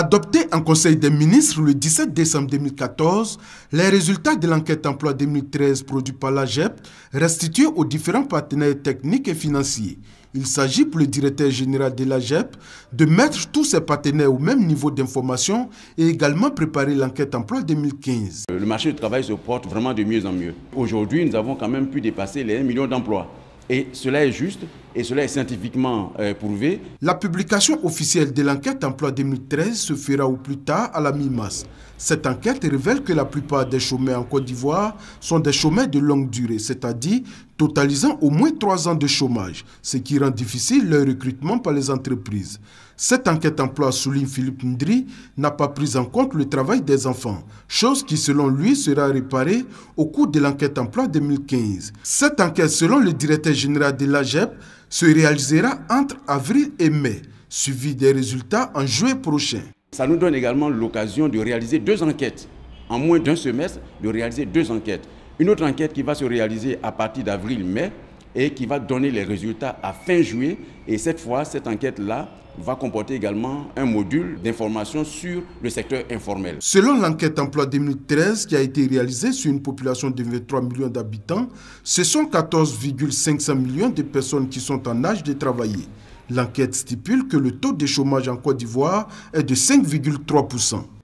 Adopté en Conseil des ministres le 17 décembre 2014, les résultats de l'enquête emploi 2013 produit par l'AGEP restitués aux différents partenaires techniques et financiers. Il s'agit pour le directeur général de l'AGEP de mettre tous ses partenaires au même niveau d'information et également préparer l'enquête emploi 2015. Le marché du travail se porte vraiment de mieux en mieux. Aujourd'hui, nous avons quand même pu dépasser les 1 million d'emplois. Et cela est juste et cela est scientifiquement euh, prouvé. La publication officielle de l'enquête emploi 2013 se fera au plus tard à la mi-mars. Cette enquête révèle que la plupart des chômeurs en Côte d'Ivoire sont des chômeurs de longue durée, c'est-à-dire totalisant au moins trois ans de chômage, ce qui rend difficile leur recrutement par les entreprises. Cette enquête emploi, souligne Philippe Ndri, n'a pas pris en compte le travail des enfants, chose qui, selon lui, sera réparée au cours de l'enquête emploi 2015. Cette enquête, selon le directeur général de l'AGEP, se réalisera entre avril et mai, suivi des résultats en juin prochain. Ça nous donne également l'occasion de réaliser deux enquêtes, en moins d'un semestre, de réaliser deux enquêtes. Une autre enquête qui va se réaliser à partir d'avril-mai et qui va donner les résultats à fin juillet. Et cette fois, cette enquête-là va comporter également un module d'information sur le secteur informel. Selon l'enquête emploi 2013 qui a été réalisée sur une population de 23 millions d'habitants, ce sont 14,500 millions de personnes qui sont en âge de travailler. L'enquête stipule que le taux de chômage en Côte d'Ivoire est de 5,3